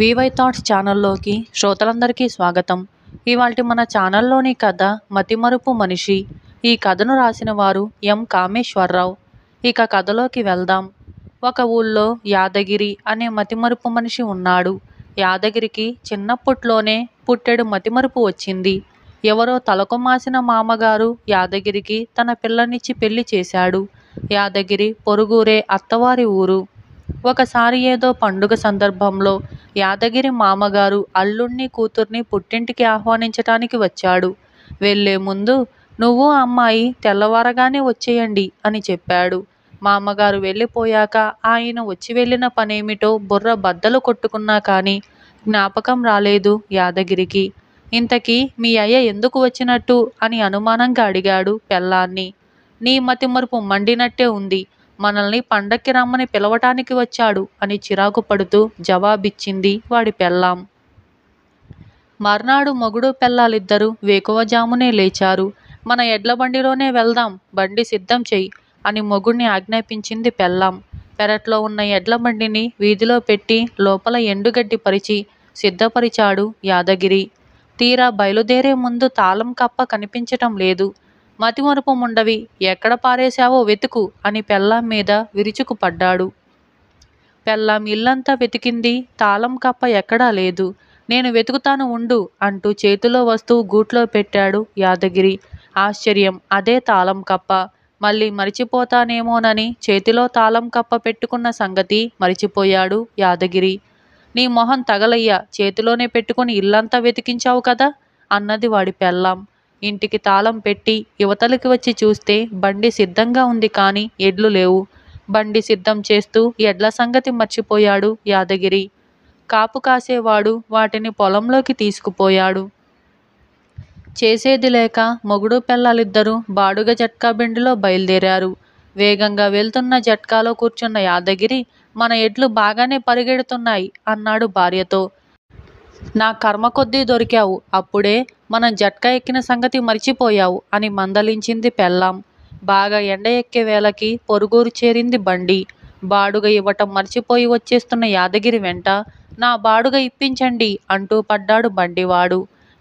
VY thoughts ఛానల్లోకి శ్రోతలందరికీ స్వాగతం ఇవాళ మన ఛానల్లోని కథ మతిమరుపు మనిషి ఈ కథను రాసిన వారు ఎం కామేశ్వరరావు ఇక కథలోకి వెళ్దాం ఒక ఊళ్ళో యాదగిరి అనే మతిమరుపు మనిషి ఉన్నాడు యాదగిరికి చిన్నప్పట్లోనే పుట్టెడు మతిమరుపు వచ్చింది ఎవరో తలకు మాసిన మామగారు యాదగిరికి తన పిల్లనిచ్చి పెళ్లి చేశాడు యాదగిరి పొరుగురే అత్తవారి ఊరు ఒకసారి ఏదో పండుగ సందర్భంలో యాదగిరి మామగారు అల్లుణ్ణి కూతుర్ని పుట్టింటికి ఆహ్వానించటానికి వచ్చాడు వెళ్లే ముందు నువ్వు అమ్మాయి తెల్లవారగానే వచ్చేయండి అని చెప్పాడు మామగారు వెళ్ళిపోయాక ఆయన వచ్చి వెళ్ళిన పనేమిటో బుర్ర బద్దలు కొట్టుకున్నా కానీ జ్ఞాపకం రాలేదు యాదగిరికి ఇంతకీ మీ అయ్య ఎందుకు వచ్చినట్టు అని అనుమానంగా అడిగాడు పెళ్ళాన్ని నీ మతిమరుపు మండినట్టే ఉంది మనల్ని పండక్కి రమ్మని పిలవటానికి వచ్చాడు అని చిరాకు పడుతూ జవాబిచ్చింది వాడి పెళ్ళాం మర్నాడు మొగుడు పెళ్ళాలిద్దరూ వేకువజామునే లేచారు మన ఎడ్ల బండిలోనే వెళ్దాం బండి సిద్ధం చెయ్యి అని మొగుడిని ఆజ్ఞాపించింది పెళ్ళాం పెరట్లో ఉన్న ఎడ్ల బండిని వీధిలో పెట్టి లోపల ఎండుగడ్డి పరిచి సిద్ధపరిచాడు యాదగిరి తీరా బయలుదేరే ముందు తాళం కప్ప కనిపించటం లేదు మతిమరుపు ఎక్కడ పారేశావో వెతుకు అని పెళ్ళాం మీద విరుచుకు పడ్డాడు పెళ్ళాం ఇల్లంతా వెతికింది తాళం కప్ప ఎక్కడా లేదు నేను వెతుకుతాను ఉండు అంటూ చేతిలో వస్తువు గూట్లో పెట్టాడు యాదగిరి ఆశ్చర్యం అదే తాళం కప్ప మళ్ళీ మరిచిపోతానేమోనని చేతిలో తాళం కప్ప పెట్టుకున్న సంగతి మరిచిపోయాడు యాదగిరి నీ మొహం తగలయ్యా చేతిలోనే పెట్టుకుని ఇల్లంతా వెతికించావు కదా అన్నది వాడి పెళ్ళాం ఇంటికి తాళం పెట్టి యువతలకి వచ్చి చూస్తే బండి సిద్ధంగా ఉంది కానీ ఎడ్లు లేవు బండి సిద్ధం చేస్తూ ఎడ్ల సంగతి మర్చిపోయాడు యాదగిరి కాపు కాసేవాడు వాటిని పొలంలోకి తీసుకుపోయాడు చేసేది లేక మొగుడు పిల్లలిద్దరూ బాడుగ జట్కా బిండిలో బయలుదేరారు వేగంగా వెళ్తున్న జట్కాలో కూర్చున్న యాదగిరి మన ఎడ్లు బాగానే పరిగెడుతున్నాయి అన్నాడు భార్యతో నా కర్మ కొద్దీ దొరికావు అప్పుడే మనం జట్క ఎక్కిన సంగతి మర్చిపోయావు అని మందలించింది పెళ్ళాం బాగా ఎండ ఎక్కే వేళకి పొరుగురు చేరింది బండి బాడుగ ఇవ్వటం మర్చిపోయి వచ్చేస్తున్న యాదగిరి వెంట నా బాడుగ ఇప్పించండి అంటూ పడ్డాడు బండివాడు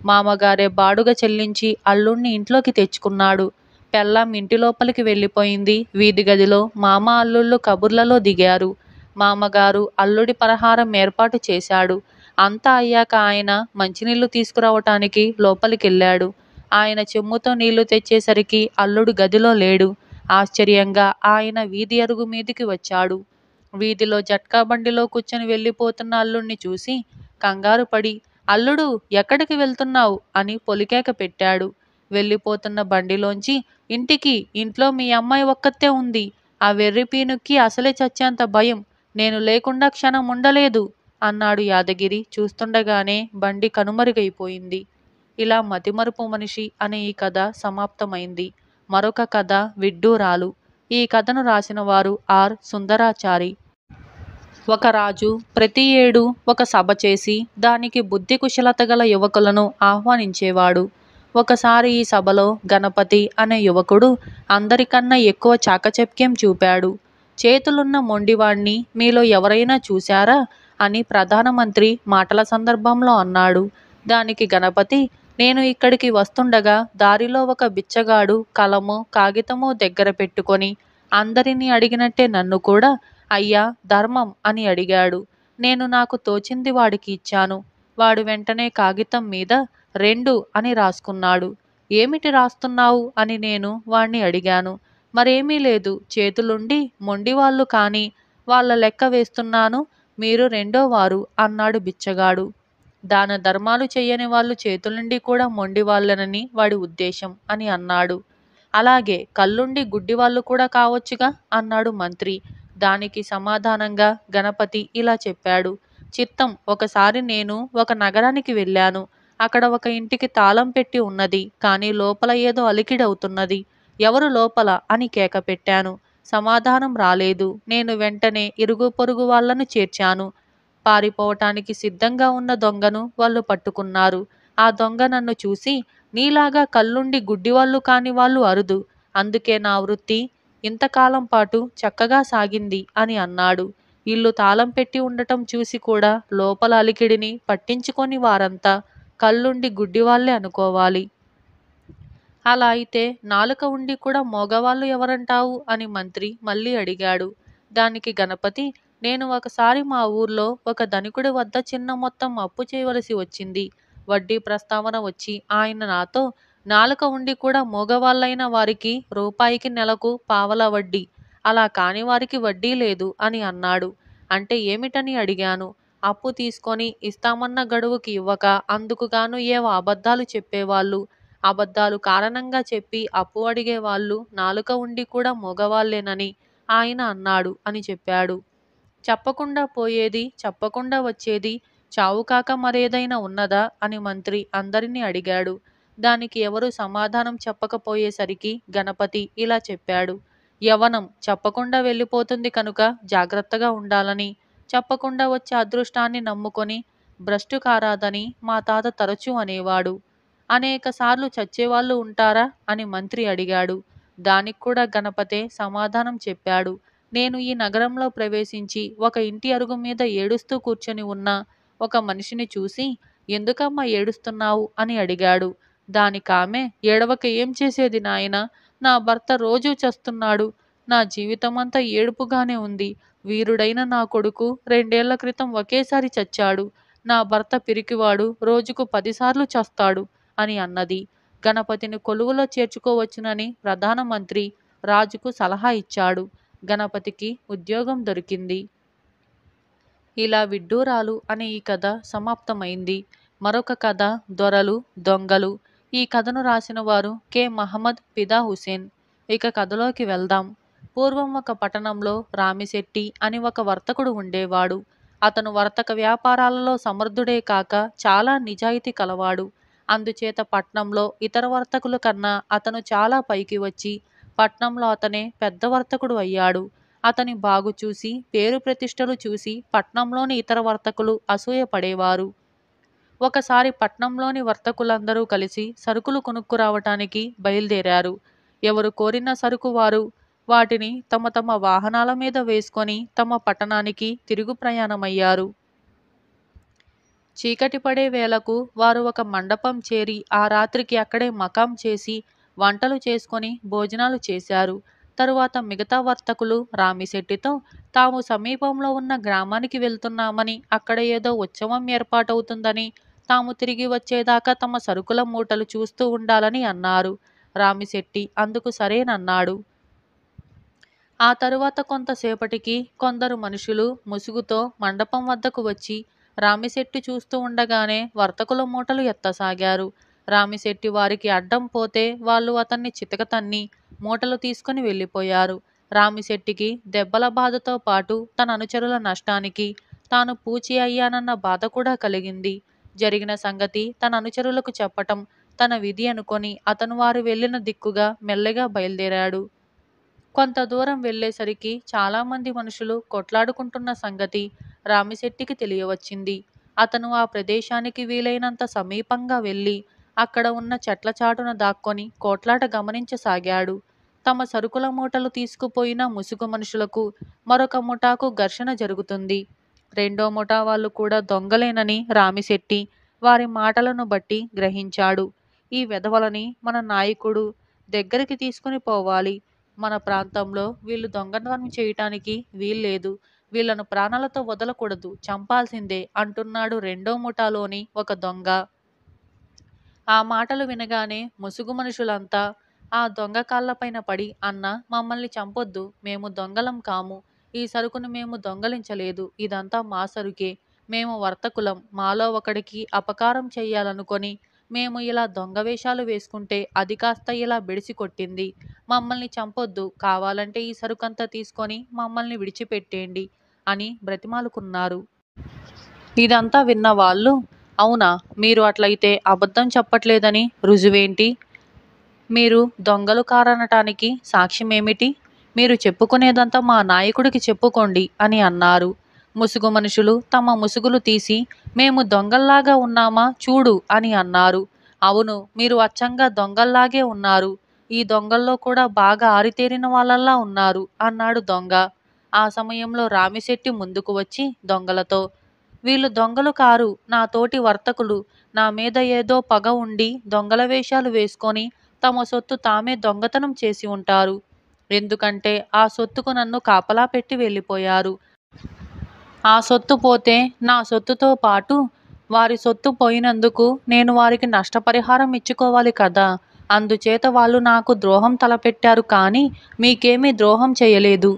మామగారే బాడుగ చెల్లించి అల్లుణ్ణి ఇంట్లోకి తెచ్చుకున్నాడు పెళ్ళాం ఇంటి లోపలికి వెళ్ళిపోయింది వీధి గదిలో మామ అల్లుళ్ళు కబుర్లలో దిగారు మామగారు అల్లుడి పరహారం ఏర్పాటు చేశాడు అంతా అయ్యాక ఆయన మంచినీళ్లు తీసుకురావటానికి లోపలికెళ్ళాడు ఆయన చెమ్ముతో నీళ్లు తెచ్చేసరికి అల్లుడు గదిలో లేడు ఆశ్చర్యంగా ఆయన వీధి అరుగు మీదికి వచ్చాడు వీధిలో జట్కా బండిలో కూర్చొని వెళ్ళిపోతున్న అల్లుడిని చూసి కంగారు పడి అల్లుడు ఎక్కడికి వెళ్తున్నావు అని పొలికేక పెట్టాడు వెళ్ళిపోతున్న బండిలోంచి ఇంటికి ఇంట్లో మీ అమ్మాయి ఒక్కతే ఉంది ఆ వెర్రి పీనుక్కి అసలే చచ్చేంత భయం నేను లేకుండా క్షణం ఉండలేదు అన్నాడు యాదగిరి చూస్తుండగానే బండి కనుమరుగైపోయింది ఇలా మతిమరుపు మనిషి అనే ఈ కథ సమాప్తమైంది మరొక కథ విడ్డూరాలు ఈ కథను రాసిన వారు ఆర్ సుందరాచారి ఒక రాజు ప్రతి ఏడు ఒక సభ చేసి దానికి బుద్ధి కుశలత గల యువకులను ఆహ్వానించేవాడు ఒకసారి ఈ సభలో గణపతి అనే యువకుడు అందరికన్నా ఎక్కువ చాకచక్యం చూపాడు చేతులున్న మొండివాణ్ణి మీలో ఎవరైనా చూశారా అని ప్రధానమంత్రి మాటల సందర్భంలో అన్నాడు దానికి గణపతి నేను ఇక్కడికి వస్తుండగా దారిలో ఒక బిచ్చగాడు కలము కాగితము దగ్గర పెట్టుకొని అందరినీ అడిగినట్టే నన్ను కూడా అయ్యా ధర్మం అని అడిగాడు నేను నాకు తోచింది వాడికి ఇచ్చాను వాడు వెంటనే కాగితం మీద రెండు అని రాసుకున్నాడు ఏమిటి రాస్తున్నావు అని నేను వాణ్ణి అడిగాను మరేమీ లేదు చేతులుండి మొండివాళ్ళు కానీ వాళ్ళ లెక్క వేస్తున్నాను మీరు రెండోవారు అన్నాడు బిచ్చగాడు దాన ధర్మాలు చేయని వాళ్ళు చేతులుండి కూడా మొండివాళ్ళనని వాడి ఉద్దేశం అని అన్నాడు అలాగే కళ్ళుండి గుడ్డివాళ్ళు కూడా కావచ్చుగా అన్నాడు మంత్రి దానికి సమాధానంగా గణపతి ఇలా చెప్పాడు చిత్తం ఒకసారి నేను ఒక నగరానికి వెళ్ళాను అక్కడ ఒక ఇంటికి తాళం పెట్టి ఉన్నది కానీ లోపల ఏదో అలికిడవుతున్నది ఎవరు లోపల అని కేక పెట్టాను సమాధానం రాలేదు నేను వెంటనే ఇరుగు పొరుగు వాళ్లను చేర్చాను పారిపోవటానికి సిద్ధంగా ఉన్న దొంగను వాళ్ళు పట్టుకున్నారు ఆ దొంగ నన్ను చూసి నీలాగా కళ్ళుండి వాళ్ళు కాని వాళ్ళు అరుదు అందుకే నా వృత్తి ఇంతకాలం పాటు చక్కగా సాగింది అని అన్నాడు ఇల్లు తాళం పెట్టి ఉండటం చూసి కూడా లోపల అలికిడిని పట్టించుకొని వారంతా కళ్ళుండి గుడ్డివాళ్లే అనుకోవాలి అలా అయితే నాలుక ఉండి కూడా మోగవాళ్ళు ఎవరంటావు అని మంత్రి మళ్ళీ అడిగాడు దానికి గణపతి నేను ఒకసారి మా ఊర్లో ఒక ధనికుడి వద్ద చిన్న మొత్తం అప్పు చేయవలసి వచ్చింది వడ్డీ ప్రస్తావన వచ్చి ఆయన నాతో నాలుక ఉండి కూడా మోగవాళ్ళైన వారికి రూపాయికి నెలకు పావల వడ్డీ అలా కాని వారికి వడ్డీ లేదు అని అన్నాడు అంటే ఏమిటని అడిగాను అప్పు తీసుకొని ఇస్తామన్న గడువుకి ఇవ్వక అందుకుగాను ఏవో అబద్ధాలు చెప్పేవాళ్ళు అబద్ధాలు కారణంగా చెప్పి అప్పు అడిగే వాళ్ళు నాలుక ఉండి కూడా మగవాళ్లేనని ఆయన అన్నాడు అని చెప్పాడు చెప్పకుండా పోయేది చెప్పకుండా వచ్చేది చావుకాక మరేదైనా ఉన్నదా అని మంత్రి అందరినీ అడిగాడు దానికి ఎవరు సమాధానం చెప్పకపోయేసరికి గణపతి ఇలా చెప్పాడు యవనం చెప్పకుండా వెళ్ళిపోతుంది కనుక జాగ్రత్తగా ఉండాలని చెప్పకుండా వచ్చే అదృష్టాన్ని నమ్ముకొని భ్రష్టు కారాదని మా తాత తరచూ అనేవాడు అనేక సార్లు చచ్చేవాళ్ళు ఉంటారా అని మంత్రి అడిగాడు దానికి కూడా గణపతే సమాధానం చెప్పాడు నేను ఈ నగరంలో ప్రవేశించి ఒక ఇంటి అరుగు మీద ఏడుస్తూ కూర్చొని ఉన్న ఒక మనిషిని చూసి ఎందుకమ్మా ఏడుస్తున్నావు అని అడిగాడు దానికామె ఏడవక ఏం చేసేది నాయన నా భర్త రోజూ చస్తున్నాడు నా జీవితమంతా ఏడుపుగానే ఉంది వీరుడైన నా కొడుకు రెండేళ్ల క్రితం ఒకేసారి చచ్చాడు నా భర్త పిరికివాడు రోజుకు పదిసార్లు చస్తాడు అని అన్నది గణపతిని కొలువులో చేర్చుకోవచ్చునని ప్రధానమంత్రి రాజుకు సలహా ఇచ్చాడు గణపతికి ఉద్యోగం దొరికింది ఇలా విడ్డూరాలు అనే ఈ కథ సమాప్తమైంది మరొక కథ దొరలు దొంగలు ఈ కథను రాసిన వారు కె మహమ్మద్ పిదా హుసేన్ ఇక కథలోకి వెళ్దాం పూర్వం ఒక పట్టణంలో రామిశెట్టి అని ఒక వర్తకుడు ఉండేవాడు అతను వర్తక వ్యాపారాలలో సమర్థుడే కాక చాలా నిజాయితీ కలవాడు అందుచేత పట్నంలో ఇతర వర్తకుల కన్నా అతను చాలా పైకి వచ్చి పట్నంలో అతనే పెద్ద వర్తకుడు అయ్యాడు అతని బాగు చూసి పేరు ప్రతిష్టలు చూసి పట్నంలోని ఇతర వర్తకులు అసూయపడేవారు ఒకసారి పట్నంలోని వర్తకులందరూ కలిసి సరుకులు కొనుక్కురావటానికి బయలుదేరారు ఎవరు కోరిన సరుకు వారు వాటిని తమ తమ వాహనాల మీద వేసుకొని తమ పట్టణానికి తిరుగు ప్రయాణమయ్యారు చీకటి పడే వేళకు వారు ఒక మండపం చేరి ఆ రాత్రికి అక్కడే మకాం చేసి వంటలు చేసుకొని భోజనాలు చేశారు తరువాత మిగతా వర్తకులు రామిశెట్టితో తాము సమీపంలో ఉన్న గ్రామానికి వెళ్తున్నామని అక్కడ ఏదో ఉత్సవం ఏర్పాటవుతుందని తాము తిరిగి వచ్చేదాకా తమ సరుకుల మూటలు చూస్తూ ఉండాలని అన్నారు రామిశెట్టి అందుకు సరేనన్నాడు ఆ తరువాత కొంతసేపటికి కొందరు మనుషులు ముసుగుతో మండపం వద్దకు వచ్చి రామిశెట్టి చూస్తూ ఉండగానే వర్తకుల మూటలు ఎత్తసాగారు రామిశెట్టి వారికి అడ్డం పోతే వాళ్ళు అతన్ని చితక తన్ని మూటలు తీసుకుని వెళ్ళిపోయారు రామిశెట్టికి దెబ్బల బాధతో పాటు తన అనుచరుల నష్టానికి తాను పూచి అయ్యానన్న బాధ కూడా కలిగింది జరిగిన సంగతి తన అనుచరులకు చెప్పటం తన విధి అనుకొని అతను వారు వెళ్ళిన దిక్కుగా మెల్లగా బయలుదేరాడు కొంత దూరం వెళ్ళేసరికి చాలామంది మనుషులు కొట్లాడుకుంటున్న సంగతి రామిశెట్టికి తెలియవచ్చింది అతను ఆ ప్రదేశానికి వీలైనంత సమీపంగా వెళ్ళి అక్కడ ఉన్న చెట్ల చాటున దాక్కొని కోట్లాట గమనించసాగాడు తమ సరుకుల మూటలు తీసుకుపోయిన ముసుగు మనుషులకు మరొక ముఠాకు ఘర్షణ జరుగుతుంది రెండో ముఠా వాళ్ళు కూడా దొంగలేనని రామిశెట్టి వారి మాటలను బట్టి గ్రహించాడు ఈ వెధవలని మన నాయకుడు దగ్గరికి తీసుకుని పోవాలి మన ప్రాంతంలో వీళ్ళు దొంగతనం చేయటానికి వీల్లేదు వీళ్లను ప్రాణాలతో వదలకూడదు చంపాల్సిందే అంటున్నాడు రెండో ముఠాలోని ఒక దొంగ ఆ మాటలు వినగానే ముసుగు మనుషులంతా ఆ దొంగ కాళ్ళపైన పడి అన్న మమ్మల్ని చంపొద్దు మేము దొంగలం కాము ఈ సరుకును మేము దొంగలించలేదు ఇదంతా మా సరుకే మేము వర్తకులం మాలో ఒకడికి అపకారం చేయాలనుకొని మేము ఇలా దొంగ వేషాలు వేసుకుంటే అది కాస్త ఇలా బిడిసి కొట్టింది మమ్మల్ని చంపొద్దు కావాలంటే ఈ సరుకంతా తీసుకొని మమ్మల్ని విడిచిపెట్టేయండి అని బ్రతిమాలుకున్నారు ఇదంతా విన్న వాళ్ళు అవునా మీరు అట్లయితే అబద్ధం చెప్పట్లేదని రుజువేంటి మీరు దొంగలు కారనటానికి సాక్ష్యమేమిటి మీరు చెప్పుకునేదంతా మా నాయకుడికి చెప్పుకోండి అని అన్నారు ముసుగు మనుషులు తమ ముసుగులు తీసి మేము దొంగల్లాగా ఉన్నామా చూడు అని అన్నారు అవును మీరు అచ్చంగా దొంగల్లాగే ఉన్నారు ఈ దొంగల్లో కూడా బాగా ఆరితేరిన వాళ్ళల్లా ఉన్నారు అన్నాడు దొంగ ఆ సమయంలో రామిశెట్టి ముందుకు వచ్చి దొంగలతో వీళ్ళు దొంగలు కారు నా తోటి వర్తకులు నా మీద ఏదో పగ ఉండి దొంగల వేషాలు వేసుకొని తమ సొత్తు తామే దొంగతనం చేసి ఉంటారు ఎందుకంటే ఆ సొత్తుకు నన్ను కాపలా పెట్టి వెళ్ళిపోయారు ఆ సొత్తు పోతే నా సొత్తుతో పాటు వారి సొత్తు పోయినందుకు నేను వారికి నష్టపరిహారం ఇచ్చుకోవాలి కదా అందుచేత వాళ్ళు నాకు ద్రోహం తలపెట్టారు కానీ మీకేమీ ద్రోహం చేయలేదు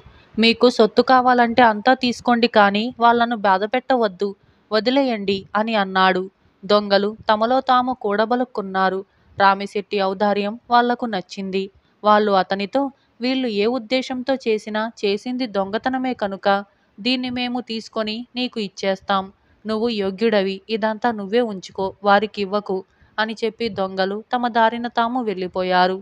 మీకు సొత్తు కావాలంటే అంతా తీసుకోండి కానీ వాళ్ళను బాధపెట్టవద్దు వదిలేయండి అని అన్నాడు దొంగలు తమలో తాము కూడబలుక్కున్నారు రామిశెట్టి ఔదార్యం వాళ్లకు నచ్చింది వాళ్ళు అతనితో వీళ్ళు ఏ ఉద్దేశంతో చేసినా చేసింది దొంగతనమే కనుక దీన్ని మేము తీసుకొని నీకు ఇచ్చేస్తాం నువ్వు యోగ్యుడవి ఇదంతా నువ్వే ఉంచుకో వారికి ఇవ్వకు అని చెప్పి దొంగలు తమ దారిన తాము వెళ్ళిపోయారు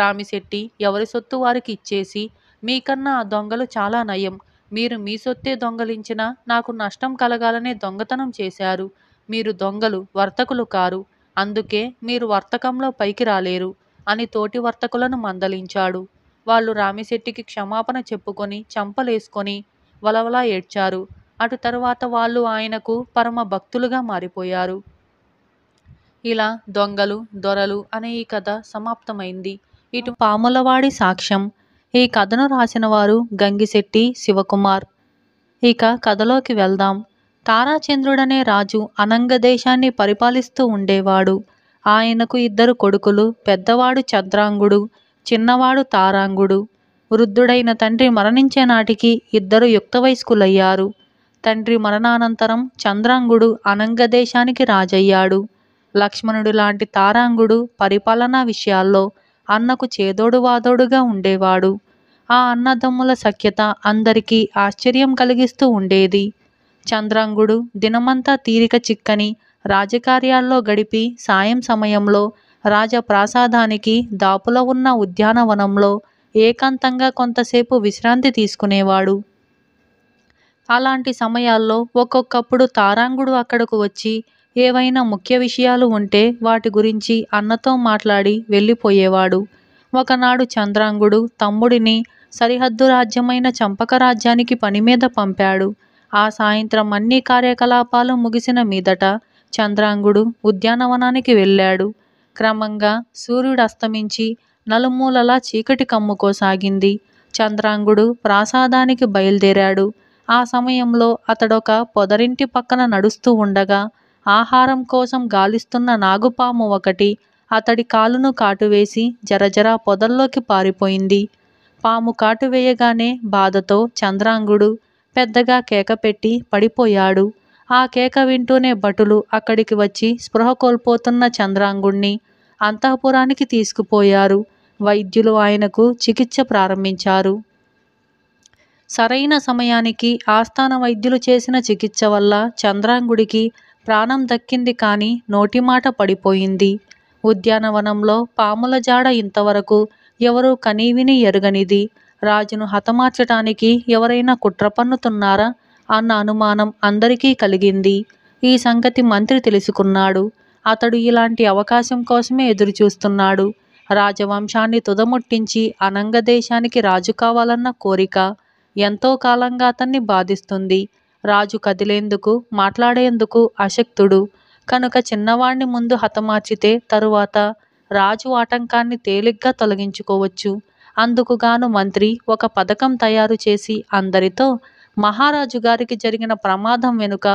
రామిశెట్టి ఎవరి సొత్తు వారికి ఇచ్చేసి మీకన్నా ఆ దొంగలు చాలా నయం మీరు మీ సొత్తే దొంగలించినా నాకు నష్టం కలగాలనే దొంగతనం చేశారు మీరు దొంగలు వర్తకులు కారు అందుకే మీరు వర్తకంలో పైకి రాలేరు అని తోటి వర్తకులను మందలించాడు వాళ్ళు రామిశెట్టికి క్షమాపణ చెప్పుకొని చంపలేసుకొని వలవలా ఏడ్చారు అటు తరువాత వాళ్ళు ఆయనకు పరమ భక్తులుగా మారిపోయారు ఇలా దొంగలు దొరలు అనే ఈ కథ సమాప్తమైంది ఇటు పాములవాడి సాక్ష్యం ఈ కథను రాసిన వారు గంగిశెట్టి శివకుమార్ ఇక కథలోకి వెళ్దాం తారాచంద్రుడనే రాజు అనంగ దేశాన్ని పరిపాలిస్తూ ఉండేవాడు ఆయనకు ఇద్దరు కొడుకులు పెద్దవాడు చంద్రాంగుడు చిన్నవాడు తారాంగుడు వృద్ధుడైన తండ్రి మరణించే నాటికి ఇద్దరు యుక్త వయస్కులయ్యారు తండ్రి మరణానంతరం చంద్రాంగుడు అనంగదేశానికి రాజయ్యాడు లక్ష్మణుడు లాంటి తారాంగుడు పరిపాలనా విషయాల్లో అన్నకు చేదోడు వాదోడుగా ఉండేవాడు ఆ అన్నదమ్ముల సఖ్యత అందరికీ ఆశ్చర్యం కలిగిస్తూ ఉండేది చంద్రాంగుడు దినమంతా తీరిక చిక్కని రాజకార్యాల్లో గడిపి సాయం సమయంలో రాజప్రాసాదానికి దాపుల ఉన్న ఉద్యానవనంలో ఏకాంతంగా కొంతసేపు విశ్రాంతి తీసుకునేవాడు అలాంటి సమయాల్లో ఒక్కొక్కప్పుడు తారాంగుడు అక్కడకు వచ్చి ఏవైనా ముఖ్య విషయాలు ఉంటే వాటి గురించి అన్నతో మాట్లాడి వెళ్ళిపోయేవాడు ఒకనాడు చంద్రాంగుడు తమ్ముడిని సరిహద్దు రాజ్యమైన చంపక రాజ్యానికి పని మీద పంపాడు ఆ సాయంత్రం అన్ని కార్యకలాపాలు ముగిసిన మీదట చంద్రాంగుడు ఉద్యానవనానికి వెళ్ళాడు క్రమంగా సూర్యుడు అస్తమించి నలుమూలలా చీకటి కమ్ముకోసాగింది చంద్రాంగుడు ప్రాసాదానికి బయలుదేరాడు ఆ సమయంలో అతడొక పొదరింటి పక్కన నడుస్తూ ఉండగా ఆహారం కోసం గాలిస్తున్న నాగుపాము ఒకటి అతడి కాలును కాటువేసి జరజరా పొదల్లోకి పారిపోయింది పాము కాటువేయగానే బాధతో చంద్రాంగుడు పెద్దగా కేకపెట్టి పడిపోయాడు ఆ కేక వింటూనే భటులు అక్కడికి వచ్చి స్పృహ కోల్పోతున్న చంద్రాంగుణ్ణి అంతఃపురానికి తీసుకుపోయారు వైద్యులు ఆయనకు చికిత్స ప్రారంభించారు సరైన సమయానికి ఆస్థాన వైద్యులు చేసిన చికిత్స వల్ల చంద్రాంగుడికి ప్రాణం దక్కింది కానీ నోటిమాట పడిపోయింది ఉద్యానవనంలో పాముల జాడ ఇంతవరకు ఎవరూ కనీవిని ఎరగనిది రాజును హతమార్చటానికి ఎవరైనా కుట్ర పన్నుతున్నారా అన్న అనుమానం అందరికీ కలిగింది ఈ సంగతి మంత్రి తెలుసుకున్నాడు అతడు ఇలాంటి అవకాశం కోసమే ఎదురుచూస్తున్నాడు రాజవంశాన్ని తుదముట్టించి అనంగ దేశానికి రాజు కావాలన్న కోరిక ఎంతో కాలంగా అతన్ని బాధిస్తుంది రాజు కదిలేందుకు మాట్లాడేందుకు అశక్తుడు కనుక చిన్నవాణ్ణి ముందు హతమార్చితే తరువాత రాజు ఆటంకాన్ని తేలిగ్గా తొలగించుకోవచ్చు అందుకుగాను మంత్రి ఒక పథకం తయారు చేసి అందరితో మహారాజు గారికి జరిగిన ప్రమాదం వెనుక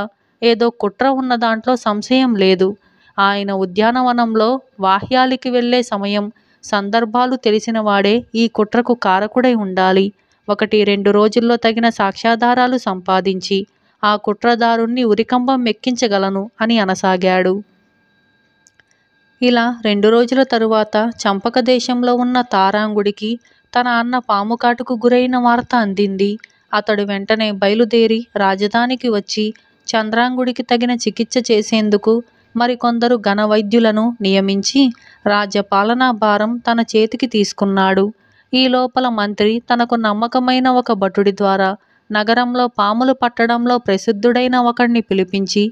ఏదో కుట్ర ఉన్న దాంట్లో సంశయం లేదు ఆయన ఉద్యానవనంలో వాహ్యాలికి వెళ్లే సమయం సందర్భాలు తెలిసినవాడే ఈ కుట్రకు కారకుడై ఉండాలి ఒకటి రెండు రోజుల్లో తగిన సాక్ష్యాధారాలు సంపాదించి ఆ కుట్రదారుణ్ణి ఉరికంబం మెక్కించగలను అని అనసాగాడు ఇలా రెండు రోజుల తరువాత చంపక దేశంలో ఉన్న తారాంగుడికి తన అన్న పాముకాటుకు గురైన వార్త అందింది అతడు వెంటనే బయలుదేరి రాజధానికి వచ్చి చంద్రాంగుడికి తగిన చికిత్స చేసేందుకు మరికొందరు ఘనవైద్యులను నియమించి రాజ్య పాలనా భారం తన చేతికి తీసుకున్నాడు ఈ లోపల మంత్రి తనకు నమ్మకమైన ఒక భటుడి ద్వారా నగరంలో పాములు పట్టడంలో ప్రసిద్ధుడైన ఒకడిని పిలిపించి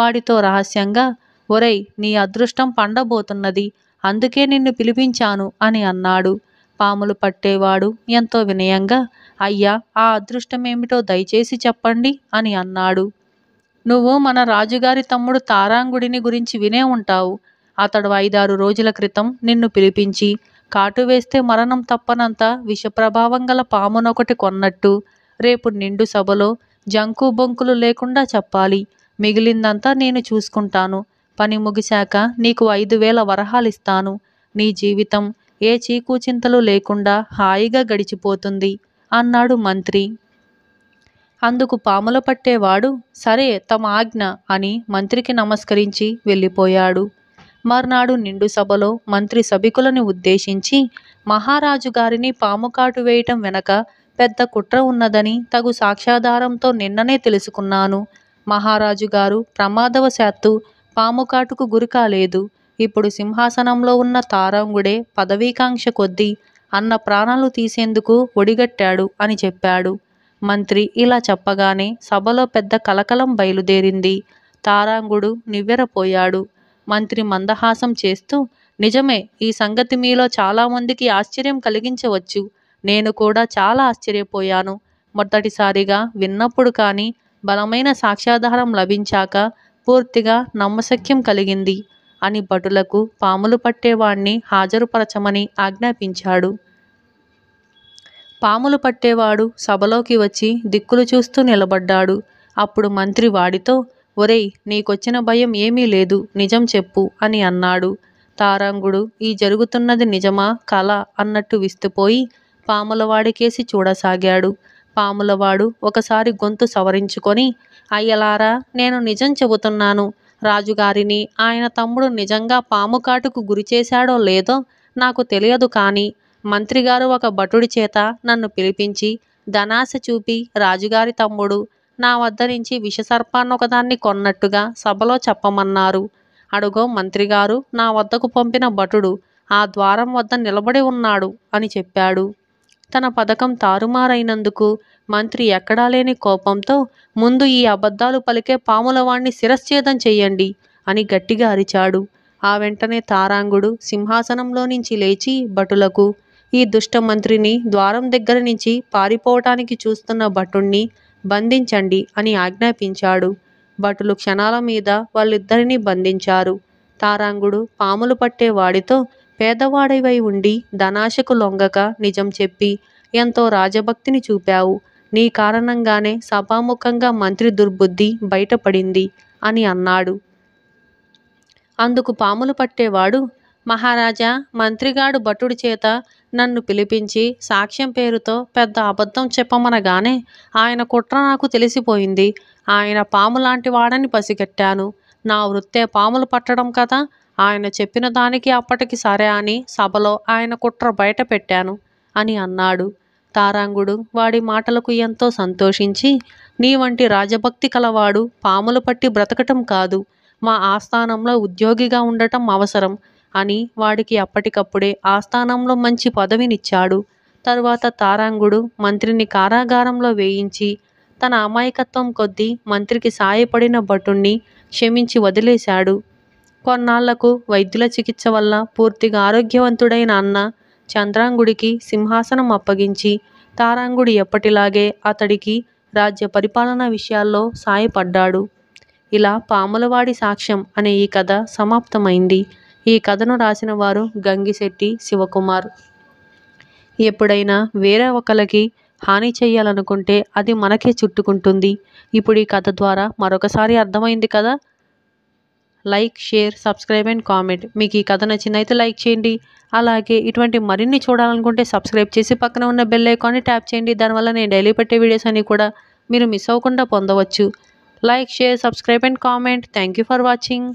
వాడితో రహస్యంగా ఒరేయ్ నీ అదృష్టం పండబోతున్నది అందుకే నిన్ను పిలిపించాను అని అన్నాడు పాములు పట్టేవాడు ఎంతో వినయంగా అయ్యా ఆ అదృష్టమేమిటో దయచేసి చెప్పండి అని అన్నాడు నువ్వు మన రాజుగారి తమ్ముడు తారాంగుడిని గురించి వినే ఉంటావు అతడు ఐదారు రోజుల క్రితం నిన్ను పిలిపించి కాటు వేస్తే మరణం తప్పనంత విషప్రభావం గల పామునొకటి కొన్నట్టు రేపు నిండు సభలో జంకు బొంకులు లేకుండా చెప్పాలి మిగిలిందంతా నేను చూసుకుంటాను పని ముగిశాక నీకు ఐదు వేల వరహాలిస్తాను నీ జీవితం ఏ చీకూచింతలు లేకుండా హాయిగా గడిచిపోతుంది అన్నాడు మంత్రి అందుకు పాముల పట్టేవాడు సరే తమ ఆజ్ఞ అని మంత్రికి నమస్కరించి వెళ్ళిపోయాడు మర్నాడు నిండు సభలో మంత్రి సభికులను ఉద్దేశించి మహారాజు గారిని పాము కాటు వేయటం వెనక పెద్ద కుట్ర ఉన్నదని తగు సాక్ష్యాధారంతో నిన్ననే తెలుసుకున్నాను మహారాజు గారు ప్రమాదవశాత్తు పాము కాటుకు గురికాలేదు ఇప్పుడు సింహాసనంలో ఉన్న తారాంగుడే పదవీకాంక్ష కొద్దీ అన్న ప్రాణాలు తీసేందుకు ఒడిగట్టాడు అని చెప్పాడు మంత్రి ఇలా చెప్పగానే సభలో పెద్ద కలకలం బయలుదేరింది తారాంగుడు నివ్వెరపోయాడు మంత్రి మందహాసం చేస్తూ నిజమే ఈ సంగతి మీలో చాలామందికి ఆశ్చర్యం కలిగించవచ్చు నేను కూడా చాలా ఆశ్చర్యపోయాను మొదటిసారిగా విన్నప్పుడు కానీ బలమైన సాక్ష్యాధారం లభించాక పూర్తిగా నమ్మశక్యం కలిగింది అని భటులకు పాములు పట్టేవాణ్ణి హాజరుపరచమని ఆజ్ఞాపించాడు పాములు పట్టేవాడు సభలోకి వచ్చి దిక్కులు చూస్తూ నిలబడ్డాడు అప్పుడు మంత్రి వాడితో ఒరేయ్ నీకొచ్చిన భయం ఏమీ లేదు నిజం చెప్పు అని అన్నాడు తారాంగుడు ఈ జరుగుతున్నది నిజమా కళ అన్నట్టు విస్తుపోయి పాములవాడికేసి చూడసాగాడు పాములవాడు ఒకసారి గొంతు సవరించుకొని అయ్యలారా నేను నిజం చెబుతున్నాను రాజుగారిని ఆయన తమ్ముడు నిజంగా పాము కాటుకు గురిచేశాడో లేదో నాకు తెలియదు కానీ మంత్రిగారు ఒక భటుడి చేత నన్ను పిలిపించి ధనాశ చూపి రాజుగారి తమ్ముడు నా వద్ద నుంచి విషసర్పాన్నొకదాన్ని కొన్నట్టుగా సభలో చెప్పమన్నారు అడుగో మంత్రిగారు నా వద్దకు పంపిన భటుడు ఆ ద్వారం వద్ద నిలబడి ఉన్నాడు అని చెప్పాడు తన పథకం తారుమారైనందుకు మంత్రి ఎక్కడా లేని కోపంతో ముందు ఈ అబద్ధాలు పలికే పాములవాణ్ణి శిరశ్ఛేదం చెయ్యండి అని గట్టిగా అరిచాడు ఆ వెంటనే తారాంగుడు సింహాసనంలో నుంచి లేచి భటులకు ఈ దుష్టమంత్రిని ద్వారం దగ్గర నుంచి పారిపోవటానికి చూస్తున్న భటుణ్ణి బంధించండి అని ఆజ్ఞాపించాడు భటులు క్షణాల మీద వాళ్ళిద్దరినీ బంధించారు తారాంగుడు పాములు పట్టేవాడితో పేదవాడివై ఉండి ధనాశకు లొంగక నిజం చెప్పి ఎంతో రాజభక్తిని చూపావు నీ కారణంగానే సభాముఖంగా మంత్రి దుర్బుద్ధి బయటపడింది అని అన్నాడు అందుకు పాములు పట్టేవాడు మహారాజా మంత్రిగాడు భటుడి చేత నన్ను పిలిపించి సాక్ష్యం పేరుతో పెద్ద అబద్ధం చెప్పమనగానే ఆయన కుట్ర నాకు తెలిసిపోయింది ఆయన పాము లాంటి వాడని పసిగట్టాను నా వృత్తే పాములు పట్టడం కదా ఆయన చెప్పిన దానికి అప్పటికి సరే అని సభలో ఆయన కుట్ర బయట పెట్టాను అని అన్నాడు తారాంగుడు వాడి మాటలకు ఎంతో సంతోషించి నీ వంటి రాజభక్తి కలవాడు పాములు పట్టి బ్రతకటం కాదు మా ఆస్థానంలో ఉద్యోగిగా ఉండటం అవసరం అని వాడికి అప్పటికప్పుడే ఆస్థానంలో మంచి పదవినిచ్చాడు తరువాత తారాంగుడు మంత్రిని కారాగారంలో వేయించి తన అమాయకత్వం కొద్దీ మంత్రికి సాయపడిన భటుణ్ణి క్షమించి వదిలేశాడు కొన్నాళ్లకు వైద్యుల చికిత్స వల్ల పూర్తిగా ఆరోగ్యవంతుడైన అన్న చంద్రాంగుడికి సింహాసనం అప్పగించి తారాంగుడి ఎప్పటిలాగే అతడికి రాజ్య పరిపాలన విషయాల్లో సాయపడ్డాడు ఇలా పాములవాడి సాక్ష్యం అనే ఈ కథ సమాప్తమైంది ఈ కథను రాసిన వారు గంగిశెట్టి శివకుమార్ ఎప్పుడైనా వేరే ఒకరికి హాని చేయాలనుకుంటే అది మనకే చుట్టుకుంటుంది ఇప్పుడు ఈ కథ ద్వారా మరొకసారి అర్థమైంది కదా like share subscribe and comment మీకు ఈ కథ నచ్చిందైతే లైక్ చేయండి అలాగే ఇటువంటి మరిన్ని చూడాలనుకుంటే సబ్స్క్రైబ్ చేసి పక్కన ఉన్న బెల్ ఐకాన్ని ట్యాప్ చేయండి దానివల్ల నేను డైలీ పెట్టే వీడియోస్ అన్నీ కూడా మీరు మిస్ అవ్వకుండా పొందవచ్చు like share subscribe and comment thank you for watching